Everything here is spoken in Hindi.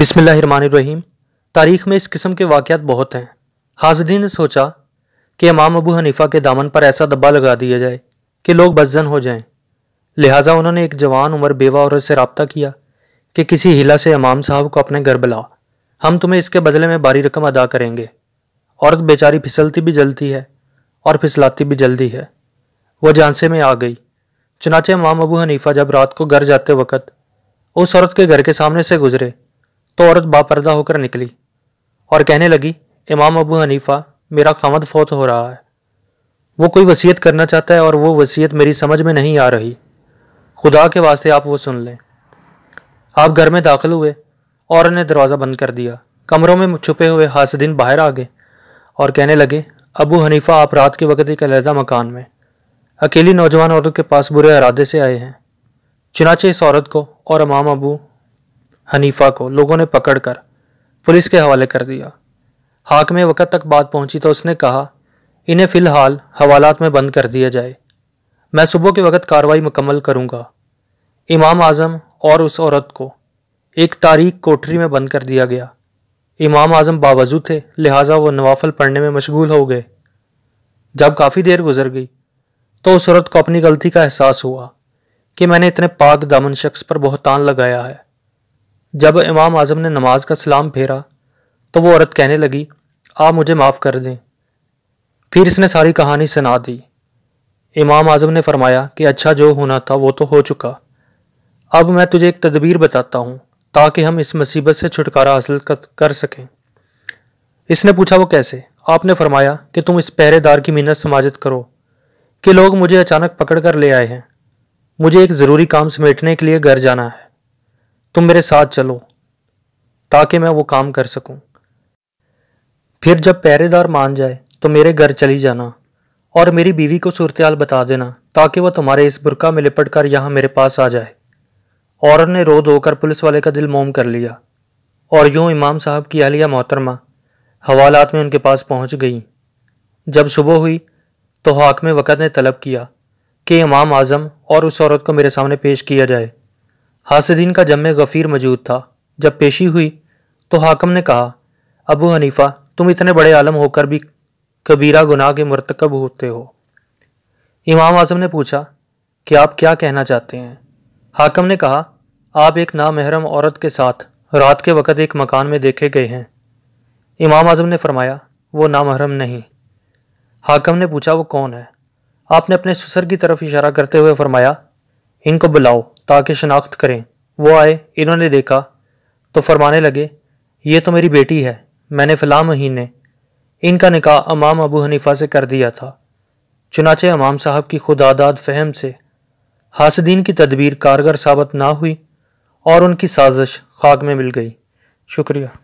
बिसमीम तारीख में इस किस्म के वाक़ात बहुत हैं हाजदीन ने सोचा कि इमाम अबू हनीफ़ा के दामन पर ऐसा दब्बा लगा दिया जाए कि लोग बजन हो जाएं। लिहाजा उन्होंने एक जवान उम्र बेवा औरत से रबता किया कि किसी हिला से इमाम साहब को अपने घर बुलाओ हम तुम्हें इसके बदले में भारी रकम अदा करेंगे औरत बेचारी फिसलती भी जलती है और फिसलाती भी जल्दी है वह झांसे में आ गई चुनाचे इमाम अबू हनीफ़ा जब रात को घर जाते वक़्त उस औरत के घर के सामने से गुजरे तो औरत बापर्दा होकर निकली और कहने लगी इमाम अबू हनीफा मेरा खामद फौत हो रहा है वो कोई वसीयत करना चाहता है और वो वसीयत मेरी समझ में नहीं आ रही खुदा के वास्ते आप वो सुन लें आप घर में दाखिल हुए और ने दरवाज़ा बंद कर दिया कमरों में छुपे हुए हासदीन बाहर आ गए और कहने लगे अबू हनीफा आप रात के वक्त एक अलहदा मकान में अकेली नौजवान औरत के पास बुरे इरादे से आए हैं चुनाचे इस औरत को और इमाम अबू हनीफा को लोगों ने पकड़कर पुलिस के हवाले कर दिया हाक में वक़्त तक बात पहुंची तो उसने कहा इन्हें फ़िलहाल हवालात में बंद कर दिया जाए मैं सुबह के वक़्त कार्रवाई मुकम्मल करूंगा। इमाम आज़म और उस औरत को एक तारीख कोठरी में बंद कर दिया गया इमाम आज़म बावजू थे लिहाजा वह नवाफल पढ़ने में मशगूल हो गए जब काफ़ी देर गुजर गई तो उस औरत को अपनी गलती का एहसास हुआ कि मैंने इतने पाक दामन शख्स पर बहुतान लगाया है जब इमाम आज़म ने नमाज का सलाम फेरा तो वो औरत कहने लगी आप मुझे माफ़ कर दें फिर इसने सारी कहानी सुना दी इमाम आज़म ने फरमाया कि अच्छा जो होना था वो तो हो चुका अब मैं तुझे एक तदबीर बताता हूँ ताकि हम इस मुसीबत से छुटकारा हासिल कर सकें इसने पूछा वो कैसे आपने फरमाया कि तुम इस पहरेदार की मिन्नत समाजत करो कि लोग मुझे अचानक पकड़ कर ले आए हैं मुझे एक ज़रूरी काम समेटने के लिए घर जाना है तुम मेरे साथ चलो ताकि मैं वो काम कर सकूं। फिर जब पहरेदार मान जाए तो मेरे घर चली जाना और मेरी बीवी को सूरतयाल बता देना ताकि वह तुम्हारे इस बुरका में लिपट कर यहाँ मेरे पास आ जाए औरत ने रो धोकर पुलिस वाले का दिल मोम कर लिया और यूं इमाम साहब की अहलिया मोहतरमा हवालात में उनके पास पहुंच गई जब सुबह हुई तो में वक़्त ने तलब किया कि इमाम आज़म और उस औरत को मेरे सामने पेश किया जाए हासिदीन का जमे गफ़ीर मौजूद था जब पेशी हुई तो हाकम ने कहा अबू हनीफा तुम इतने बड़े आलम होकर भी कबीरा गुनाह के मरतकब होते हो इमाम आजम ने पूछा कि आप क्या कहना चाहते हैं हाकम ने कहा आप एक नामहरम औरत के साथ रात के वक़्त एक मकान में देखे गए हैं इमाम आजम ने फरमाया वो नामहरम नहीं हाकम ने पूछा वो कौन है आपने अपने ससुर की तरफ इशारा करते हुए फरमाया इनको बुलाओ ताकि शनाख्त करें वो आए इन्होंने देखा तो फरमाने लगे ये तो मेरी बेटी है मैंने फलाह महीने इनका निकाह अमाम अबू हनीफा से कर दिया था चुनाचे अमाम साहब की खुदादाद फहम से हासदीन की तदबीर कारगर साबित ना हुई और उनकी साजिश खाक में मिल गई शुक्रिया